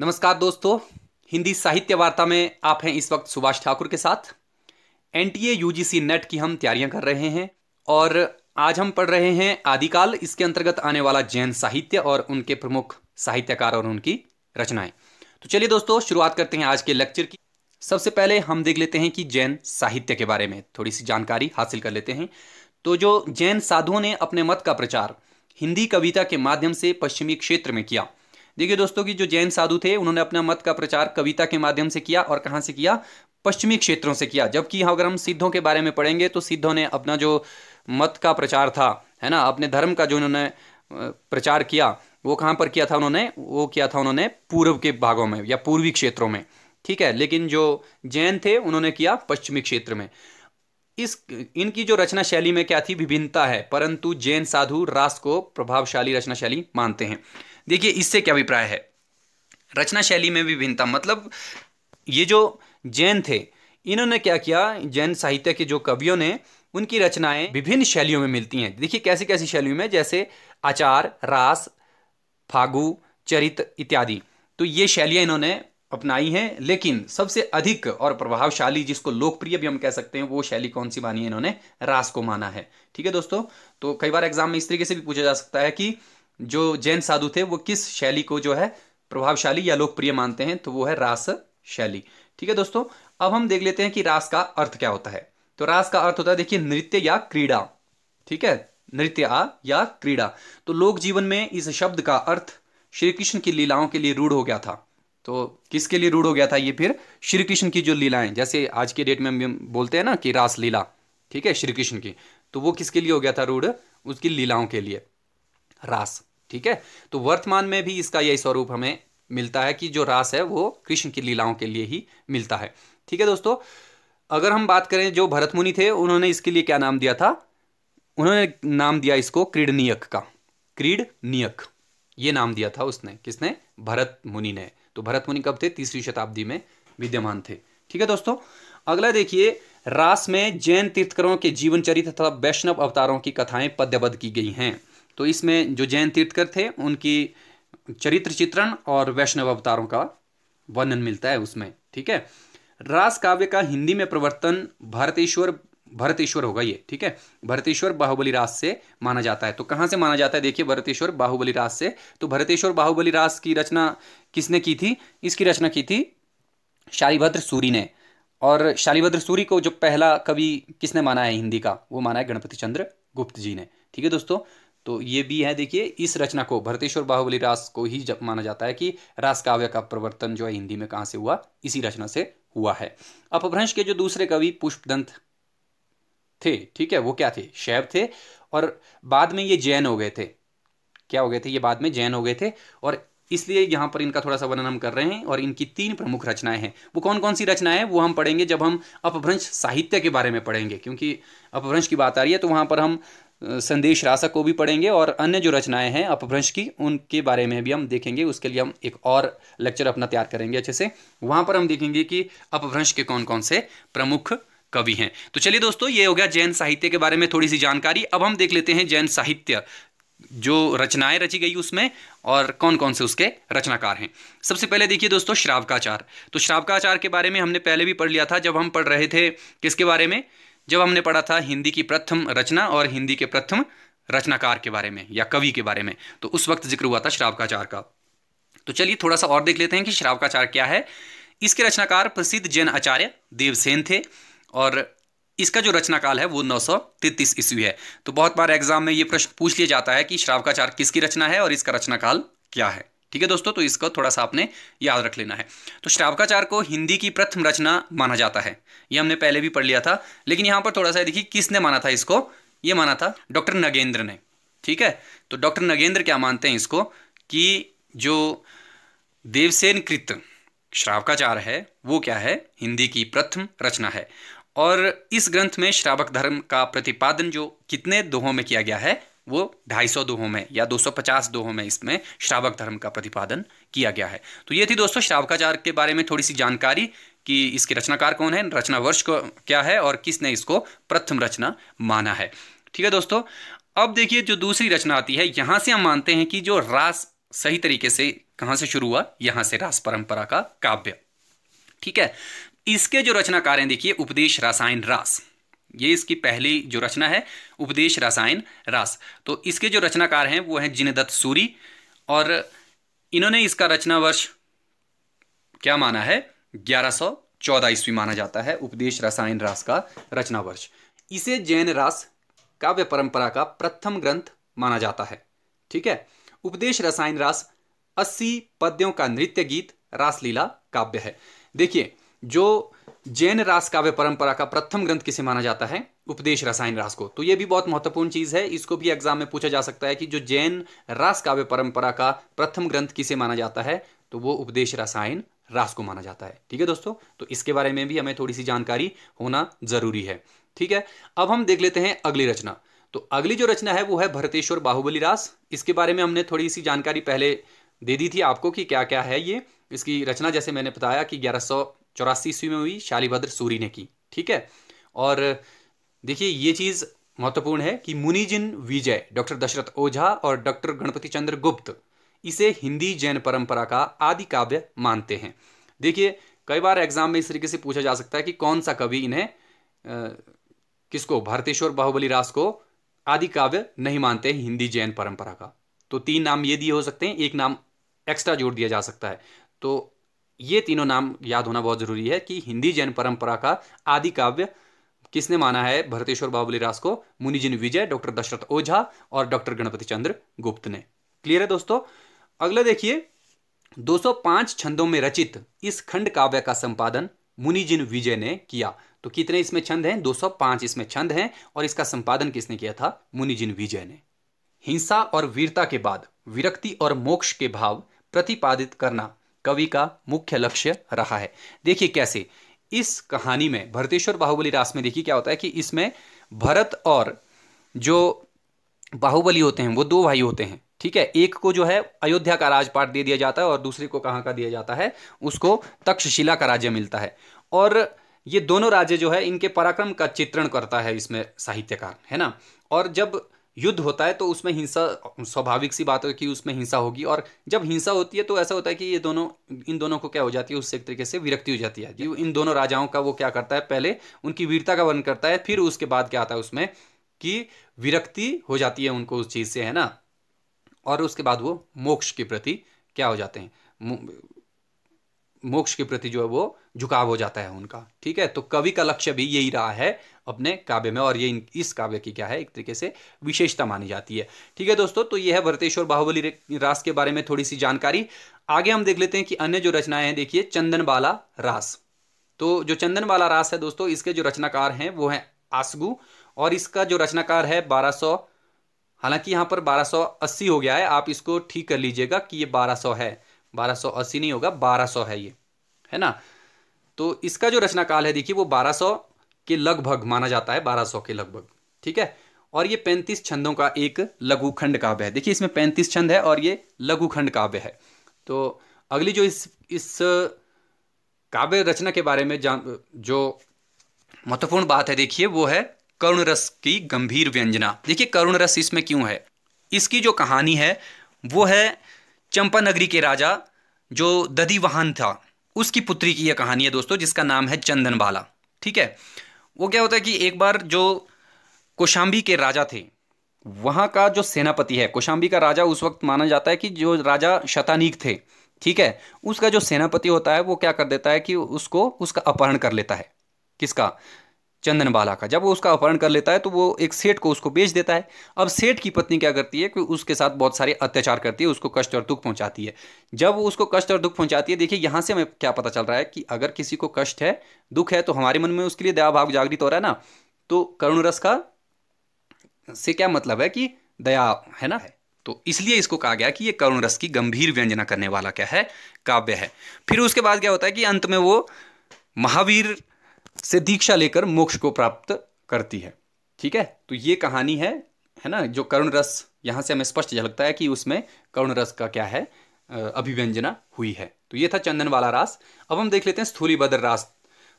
नमस्कार दोस्तों हिंदी साहित्य वार्ता में आप हैं इस वक्त सुभाष ठाकुर के साथ N T A U G C NET की हम तैयारियां कर रहे हैं और आज हम पढ़ रहे हैं आदिकाल इसके अंतर्गत आने वाला जैन साहित्य और उनके प्रमुख साहित्यकार और उनकी रचनाएं तो चलिए दोस्तों शुरुआत करते हैं आज के लेक्चर की सबसे पहले हम देख लेते हैं कि जैन साहित्य के बारे में थोड़ी सी जानकारी हासिल कर लेते हैं तो जो जैन साधुओं ने अपने मत का प्रचार हिंदी कविता के माध्यम से पश्चिमी क्षेत्र में किया देखिए दोस्तों कि जो जैन साधु थे उन्होंने अपना मत का प्रचार कविता के माध्यम से किया और कहाँ से किया पश्चिमी क्षेत्रों से किया जबकि अगर हम सिद्धों के बारे में पढ़ेंगे तो सिद्धों ने अपना जो मत का प्रचार था है ना अपने धर्म का जो उन्होंने प्रचार किया वो कहाँ पर किया था उन्होंने वो किया था उन्होंने पूर्व के भागों में या पूर्वी क्षेत्रों में ठीक है लेकिन जो जैन थे उन्होंने किया पश्चिमी क्षेत्र में इस इनकी जो रचना शैली में क्या थी विभिन्नता है परंतु जैन साधु रास को प्रभावशाली रचना शैली मानते हैं देखिए इससे क्या अभिप्राय है रचना शैली में भी भिन्नता मतलब ये जो जैन थे इन्होंने क्या किया जैन साहित्य के जो कवियों ने उनकी रचनाएं विभिन्न शैलियों में मिलती हैं देखिए कैसी कैसी शैलियों में जैसे आचार रास फागु चरित इत्यादि तो ये शैलियां इन्होंने अपनाई हैं लेकिन सबसे अधिक और प्रभावशाली जिसको लोकप्रिय भी हम कह सकते हैं वो शैली कौन सी मानी है इन्होंने रास को माना है ठीक है दोस्तों तो कई बार एग्जाम में इस तरीके से भी पूछा जा सकता है कि जो जैन साधु थे वो किस शैली को जो है प्रभावशाली या लोकप्रिय मानते हैं तो वो है रास शैली ठीक है दोस्तों अब हम देख लेते हैं कि रास का अर्थ क्या होता है तो रास का अर्थ होता है देखिए नृत्य या क्रीड़ा ठीक है नृत्य या क्रीड़ा तो लोक जीवन में इस शब्द का अर्थ श्री कृष्ण की लीलाओं के लिए रूढ़ हो गया था तो किसके लिए रूढ़ हो गया था ये फिर श्री कृष्ण की जो लीलाएं जैसे आज के डेट में हम बोलते हैं ना कि रास लीला ठीक है श्री कृष्ण की तो वो किसके लिए हो गया था रूढ़ उसकी लीलाओं के लिए रास ठीक है तो वर्तमान में भी इसका यही स्वरूप हमें मिलता है कि जो रास है वो कृष्ण की लीलाओं के लिए ही मिलता है ठीक है दोस्तों अगर हम बात करें जो भरत मुनि थे उन्होंने इसके लिए क्या नाम दिया था उन्होंने नाम दिया इसको क्रीडनियक का क्रीडनियक ये नाम दिया था उसने किसने भरत मुनि ने तो भरत मुनि कब थे तीसरी शताब्दी में विद्यमान थे ठीक है दोस्तों अगला देखिए रास में जैन तीर्थकरों के जीवन चरित्र तथा वैष्णव अवतारों की कथाएं पद्यबद्ध की गई हैं तो इसमें जो जैन तीर्थकर थे उनकी चरित्र चित्रण और वैष्णव अवतारों का वर्णन मिलता है उसमें ठीक है रास काव्य का हिंदी में प्रवर्तन भारतेश्वर भरतेश्वर होगा ये ठीक है भरतेश्वर बाहुबली रास से माना जाता है तो कहाँ से माना जाता है देखिए भरतेश्वर बाहुबली रास से तो भरतेश्वर बाहुबली रास की रचना किसने की थी इसकी रचना की थी शालीभद्र सूरी ने और शालीभद्र सूरी को जो पहला कवि किसने माना है हिंदी का वो माना है गणपति चंद्र गुप्त जी ने ठीक है दोस्तों तो ये भी है देखिए इस रचना को भरतेश्वर बाहुबली रास को ही जब माना जाता है कि रास काव्य का प्रवर्तन जो है हिंदी में कहाँ से हुआ इसी रचना से हुआ है अपभ्रंश के जो दूसरे कवि पुष्पदंत थे ठीक है वो क्या थे शैव थे और बाद में ये जैन हो गए थे क्या हो गए थे ये बाद में जैन हो गए थे और इसलिए यहाँ पर इनका थोड़ा सा वर्णन हम कर रहे हैं और इनकी तीन प्रमुख रचनाएं हैं वो कौन कौन सी रचनाएं हैं वो हम पढ़ेंगे जब हम अपभ्रंश साहित्य के बारे में पढ़ेंगे क्योंकि अपभ्रंश की बात आ रही है तो वहाँ पर हम संदेश रासा को भी पढ़ेंगे और अन्य जो रचनाएं हैं अपभ्रंश की उनके बारे में भी हम देखेंगे उसके लिए हम एक और लेक्चर अपना तैयार करेंगे अच्छे से वहाँ पर हम देखेंगे कि अपभ्रंश के कौन कौन से प्रमुख कवि हैं तो चलिए दोस्तों ये हो गया जैन साहित्य के बारे में थोड़ी सी जानकारी अब हम देख लेते हैं जैन साहित्य जो रचनाएं रची गई उसमें और कौन कौन से उसके रचनाकार हैं सबसे पहले देखिए दोस्तों श्रावकाचार तो श्रावकाचार के बारे में हमने पहले भी पढ़ लिया था जब हम पढ़ रहे थे किसके बारे में जब हमने पढ़ा था हिंदी की प्रथम रचना और हिंदी के प्रथम रचनाकार के बारे में या कवि के बारे में तो उस वक्त जिक्र हुआ था श्रावकाचार का तो चलिए थोड़ा सा और देख लेते हैं कि श्रावकाचार क्या है इसके रचनाकार प्रसिद्ध जैन आचार्य देवसेन थे और इसका जो रचनाकाल है वो 933 ईस्वी है तो बहुत बार एग्जाम में ये प्रश्न पूछ लिया जाता है कि श्रावकाचार किसकी रचना है और इसका रचनाकाल क्या है ठीक है दोस्तों तो इसको थोड़ा सा आपने याद रख लेना है तो श्रावकाचार को हिंदी की प्रथम रचना माना जाता है ये हमने पहले भी पढ़ लिया था लेकिन यहां पर थोड़ा सा देखिए किसने माना था इसको ये माना था डॉक्टर नगेंद्र ने ठीक है तो डॉक्टर नगेंद्र क्या मानते हैं इसको कि जो देवसेन कृत श्रावकाचार है वो क्या है हिंदी की प्रथम रचना है और इस ग्रंथ में श्रावक धर्म का प्रतिपादन जो कितने दोहों में किया गया है वो 250 दोहों में या 250 दोहों में इसमें श्रावक धर्म का प्रतिपादन किया गया है तो ये थी दोस्तों श्रावकाचार के बारे में थोड़ी सी जानकारी कि इसके रचनाकार कौन है रचना वर्ष को क्या है और किसने इसको प्रथम रचना माना है ठीक है दोस्तों अब देखिए जो दूसरी रचना आती है यहां से हम मानते हैं कि जो रास सही तरीके से कहां से शुरू हुआ यहां से रास परंपरा का काव्य ठीक है इसके जो रचनाकार हैं देखिए उपदेश रासायन रास ये इसकी पहली जो रचना है उपदेश रसायन रास तो इसके जो रचनाकार हैं वो हैं जिनदत्त सूरी और इन्होंने इसका रचना वर्ष क्या माना है 1114 ईस्वी माना जाता है उपदेश रसायन रास का रचना वर्ष इसे जैन रास काव्य परंपरा का प्रथम ग्रंथ माना जाता है ठीक है उपदेश रसायन रास अस्सी पद्यों का नृत्य गीत रासलीला काव्य है देखिए जो जैन रास काव्य परंपरा का प्रथम ग्रंथ किसे माना जाता है उपदेश रसायन रास को तो यह भी बहुत महत्वपूर्ण चीज़ है इसको भी एग्जाम में पूछा जा सकता है कि जो जैन रास काव्य परंपरा का प्रथम ग्रंथ किसे माना जाता है तो वो उपदेश रसायन रास को माना जाता है ठीक है दोस्तों तो इसके बारे में भी हमें थोड़ी सी जानकारी होना जरूरी है ठीक है अब हम देख लेते हैं अगली रचना तो अगली जो रचना है वो है भरतेश्वर बाहुबली रास इसके बारे में हमने थोड़ी सी जानकारी पहले दे दी थी आपको कि क्या क्या है ये इसकी रचना जैसे मैंने बताया कि ग्यारह चौरासी ईस्वी में हुई शालीभद्र सूरी ने की ठीक है और देखिए ये चीज़ महत्वपूर्ण है कि मुनिजिन विजय डॉक्टर दशरथ ओझा और डॉक्टर गणपति चंद्र गुप्त इसे हिंदी जैन परंपरा का आदि काव्य मानते हैं देखिए कई बार एग्जाम में इस तरीके से पूछा जा सकता है कि कौन सा कवि इन्हें किसको भारतेश्वर बाहुबली रास को आदि काव्य नहीं मानते हैं हिंदी जैन परंपरा का तो तीन नाम ये दिए हो सकते हैं एक नाम एक्स्ट्रा जोड़ दिया जा सकता है तो ये तीनों नाम याद होना बहुत ज़रूरी है कि हिंदी जैन परंपरा का आदि काव्य किसने माना है भरतेश्वर बाबुली रास को मुनिजिन विजय डॉक्टर दशरथ ओझा और डॉक्टर गणपति चंद्र गुप्त ने क्लियर है दोस्तों अगला देखिए 205 छंदों में रचित इस खंड काव्य का संपादन मुनिजिन विजय ने किया तो कितने इसमें छंद हैं 205 इसमें छंद हैं और इसका संपादन किसने किया था मुनिजिन विजय ने हिंसा और वीरता के बाद विरक्ति और मोक्ष के भाव प्रतिपादित करना कवि का मुख्य लक्ष्य रहा है देखिए कैसे इस कहानी में भरतेश्वर बाहुबली रास में देखिए क्या होता है कि इसमें भरत और जो बाहुबली होते हैं वो दो भाई होते हैं ठीक है एक को जो है अयोध्या का राजपाट दे दिया जाता है और दूसरे को कहाँ का दिया जाता है उसको तक्षशिला का राज्य मिलता है और ये दोनों राज्य जो है इनके पराक्रम का चित्रण करता है इसमें साहित्यकार है ना और जब युद्ध होता है तो उसमें हिंसा स्वाभाविक सी बात है कि उसमें हिंसा होगी और जब हिंसा होती है तो ऐसा होता है कि ये दोनों इन दोनों को क्या हो जाती है उससे एक तरीके से विरक्ति हो जाती है इन दोनों राजाओं का वो क्या करता है पहले उनकी वीरता का वर्णन करता है फिर उसके बाद क्या आता है उसमें कि विरक्ति हो जाती है उनको उस चीज़ से है ना और उसके बाद वो मोक्ष के प्रति क्या हो जाते हैं मोक्ष के प्रति जो है वो झुकाव हो जाता है उनका ठीक है तो कवि का लक्ष्य भी यही रहा है अपने काव्य में और ये इस काव्य की क्या है एक तरीके से विशेषता मानी जाती है ठीक है दोस्तों तो ये है भरतेश्वर बाहुबली रास के बारे में थोड़ी सी जानकारी आगे हम देख लेते हैं कि अन्य जो रचनाएं हैं देखिए चंदन बाला रास तो जो चंदन वाला रास है दोस्तों इसके जो रचनाकार हैं वो हैं आसगु और इसका जो रचनाकार है बारह हालांकि यहाँ पर 1280 हो गया है आप इसको ठीक कर लीजिएगा कि ये 1200 है 1280 नहीं होगा 1200 है ये है ना तो इसका जो रचनाकाल है देखिए वो 1200 के लगभग माना जाता है बारह के लगभग ठीक है और ये पैंतीस छंदों का एक लघु खंड काव्य है देखिए इसमें पैंतीस छंद है और ये लघु खंड काव्य है तो अगली जो इस इस काव्य रचना के बारे में जान जो महत्वपूर्ण बात है देखिए वो है करुण रस की गंभीर व्यंजना देखिए करुण रस इसमें क्यों है इसकी जो कहानी है वो है चंपा नगरी के राजा जो दधिवाहन था उसकी पुत्री की यह कहानी है दोस्तों जिसका नाम है चंदनबाला ठीक है वो क्या होता है कि एक बार जो कोशाम्बी के राजा थे वहाँ का जो सेनापति है कोशाम्बी का राजा उस वक्त माना जाता है कि जो राजा शतानीक थे ठीक है उसका जो सेनापति होता है वो क्या कर देता है कि उसको उसका अपहरण कर लेता है किसका चंदनबाला का जब वो उसका अपहरण कर लेता है तो वो एक सेठ को उसको बेच देता है अब सेठ की पत्नी क्या करती है कि उसके साथ बहुत सारे अत्याचार करती है उसको कष्ट और दुख पहुंचाती है जब वो उसको कष्ट और दुख पहुंचाती है देखिए यहाँ से हमें क्या पता चल रहा है कि अगर किसी को कष्ट है दुख है तो हमारे मन में उसके लिए दया भाव जागृत हो रहा है ना तो करुण रस का से क्या मतलब है कि दया है ना तो इसलिए इसको कहा गया कि ये करुण रस की गंभीर व्यंजना करने वाला क्या है काव्य है फिर उसके बाद क्या होता है कि अंत में वो महावीर से दीक्षा लेकर मोक्ष को प्राप्त करती है ठीक है तो ये कहानी है है ना जो करुण रस यहाँ से हमें स्पष्ट झलकता है कि उसमें करुण रस का क्या है अभिव्यंजना हुई है तो ये था चंदन वाला रास अब हम देख लेते हैं स्थूली बदर रास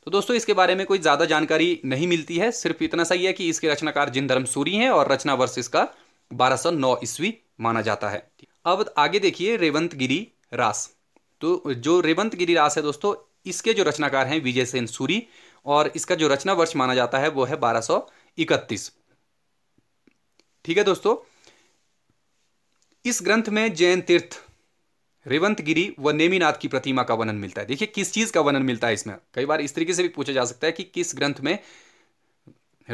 तो दोस्तों इसके बारे में कोई ज़्यादा जानकारी नहीं मिलती है सिर्फ इतना सही है कि इसके रचनाकार जिन धर्म सूरी है और रचना वर्ष इसका बारह सौ ईस्वी माना जाता है अब आगे देखिए रेवंत गिरी रास तो जो रेवंत गिरी रास है दोस्तों इसके जो रचनाकार हैं विजय सेन सूरी और इसका जो रचना वर्ष माना जाता है वो है इकतीस ठीक है दोस्तों इस ग्रंथ में जैन तीर्थ रेवंत गिरी व नेमीनाथ की प्रतिमा का वर्णन मिलता है देखिए किस चीज का वर्णन मिलता है इसमें कई बार इस तरीके से भी पूछा जा सकता है कि किस ग्रंथ में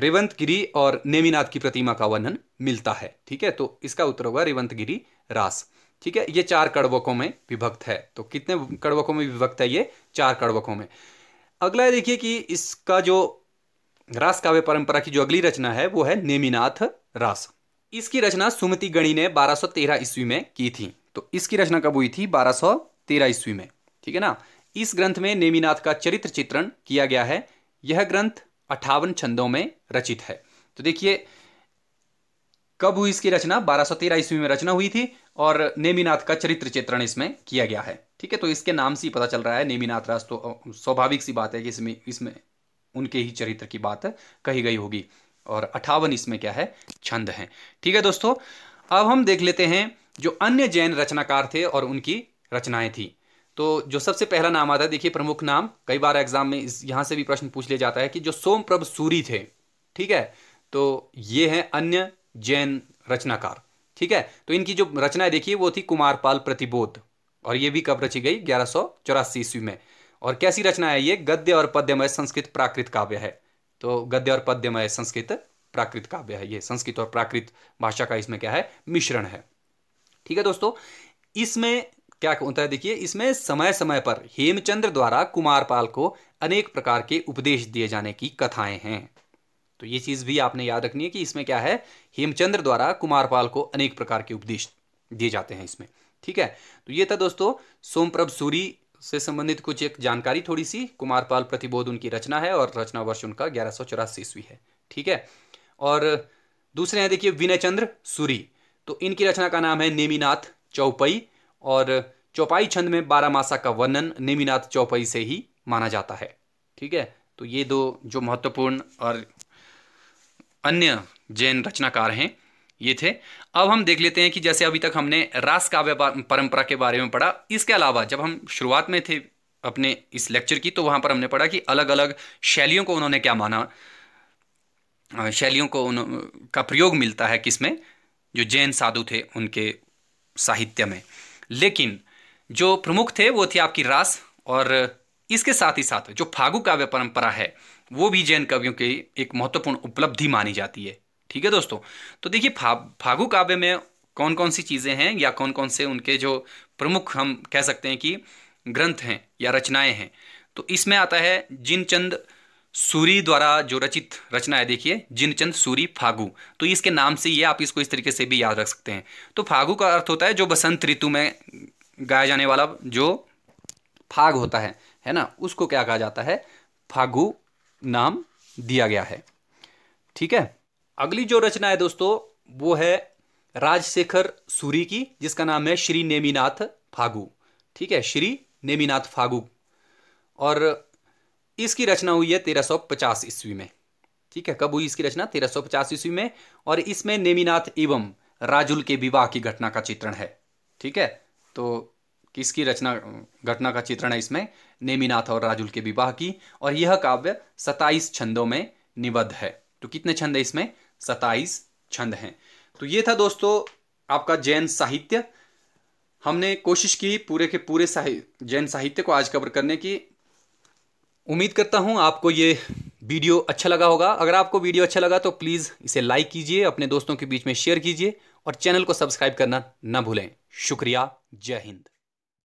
रेवंत गिरी और नेमीनाथ की प्रतिमा का वर्णन मिलता है ठीक है तो इसका उत्तर होगा रेवंत गिरी रास ठीक है ये चार कड़वकों में विभक्त है तो कितने कड़वकों में विभक्त है ये चार कड़वकों में अगला देखिए कि इसका जो रास काव्य परंपरा की जो अगली रचना है वो है नेमिनाथ रास इसकी रचना सुमति गणी ने 1213 ईस्वी में की थी तो इसकी रचना कब हुई थी 1213 ईस्वी में ठीक है ना इस ग्रंथ में नेमिनाथ का चरित्र चित्रण किया गया है यह ग्रंथ अठावन छंदों में रचित है तो देखिए कब हुई इसकी रचना 1213 ईस्वी में रचना हुई थी और नेमिनाथ का चरित्र चित्रण इसमें किया गया है ठीक है तो इसके नाम से ही पता चल रहा है नेमिनाथ राज तो स्वाभाविक सी बात है कि इसमें इसमें उनके ही चरित्र की बात कही गई होगी और अठावन इसमें क्या है छंद है ठीक है दोस्तों अब हम देख लेते हैं जो अन्य जैन रचनाकार थे और उनकी रचनाएं थी तो जो सबसे पहला नाम आता है देखिए प्रमुख नाम कई बार एग्जाम में इस यहां से भी प्रश्न पूछ लिया जाता है कि जो सोमप्रभ सूरी थे ठीक है तो ये हैं अन्य जैन रचनाकार ठीक है तो इनकी जो रचनाएं देखिए वो थी कुमारपाल प्रतिबोध और ये भी कब रची गई ग्यारह सौ चौरासी ईस्वी में और कैसी रचना है ये गद्य और पद्यमय संस्कृत प्राकृत काव्य है तो गद्य और पद्यमय संस्कृत प्राकृत काव्य है ये संस्कृत और प्राकृत भाषा का इसमें क्या है मिश्रण है ठीक है दोस्तों इसमें क्या होता है देखिए इसमें समय समय पर हेमचंद्र द्वारा कुमारपाल को अनेक प्रकार के उपदेश दिए जाने की कथाएं हैं तो ये चीज़ भी आपने याद रखनी है कि इसमें क्या है हेमचंद्र द्वारा कुमारपाल को अनेक प्रकार के उपदेश दिए जाते हैं इसमें ठीक है तो ये था दोस्तों सोमप्रभ सूरी से संबंधित कुछ एक जानकारी थोड़ी सी कुमारपाल प्रतिबोध उनकी रचना है और रचना वर्ष उनका ग्यारह सौ चौरासी ईस्वी है ठीक है और दूसरे हैं देखिए विनय चंद्र सूरी तो इनकी रचना का नाम है नेमीनाथ चौपई और चौपाई छंद में बारह मासा का वर्णन नेमीनाथ चौपई से ही माना जाता है ठीक है तो ये दो जो महत्वपूर्ण और अन्य जैन रचनाकार हैं ये थे अब हम देख लेते हैं कि जैसे अभी तक हमने रास काव्य परंपरा के बारे में पढ़ा इसके अलावा जब हम शुरुआत में थे अपने इस लेक्चर की तो वहां पर हमने पढ़ा कि अलग अलग शैलियों को उन्होंने क्या माना शैलियों को उन का प्रयोग मिलता है किसमें जो जैन साधु थे उनके साहित्य में लेकिन जो प्रमुख थे वो थे आपकी रास और इसके साथ ही साथ जो फागु काव्य परंपरा है वो भी जैन कवियों की एक महत्वपूर्ण उपलब्धि मानी जाती है ठीक है दोस्तों तो देखिए फा, फागु काव्य में कौन कौन सी चीज़ें हैं या कौन कौन से उनके जो प्रमुख हम कह सकते हैं कि ग्रंथ हैं या रचनाएं हैं तो इसमें आता है जिनचंद सूरी द्वारा जो रचित रचना है देखिए जिनचंद सूरी फागु तो इसके नाम से ये आप इसको इस तरीके से भी याद रख सकते हैं तो फागु का अर्थ होता है जो बसंत ऋतु में गाया जाने वाला जो फाग होता है है ना उसको क्या कहा जाता है फागु नाम दिया गया है ठीक है अगली जो रचना है दोस्तों वो है राजशेखर सूरी की जिसका नाम है श्री नेमीनाथ फागु ठीक है श्री नेमीनाथ फागु और इसकी रचना हुई है 1350 ईस्वी में ठीक है कब हुई इसकी रचना 1350 ईस्वी में और इसमें नेमीनाथ एवं राजुल के विवाह की घटना का चित्रण है ठीक है तो किसकी रचना घटना का चित्रण है इसमें नेमीनाथ और राजुल के विवाह की और यह काव्य 27 छंदों में निबद्ध है तो कितने छंद है इसमें सताइस छंद हैं तो ये था दोस्तों आपका जैन साहित्य हमने कोशिश की पूरे के पूरे साहित्य जैन साहित्य को आज कवर करने की उम्मीद करता हूँ आपको ये वीडियो अच्छा लगा होगा अगर आपको वीडियो अच्छा लगा तो प्लीज़ इसे लाइक कीजिए अपने दोस्तों के बीच में शेयर कीजिए और चैनल को सब्सक्राइब करना ना भूलें शुक्रिया जय हिंद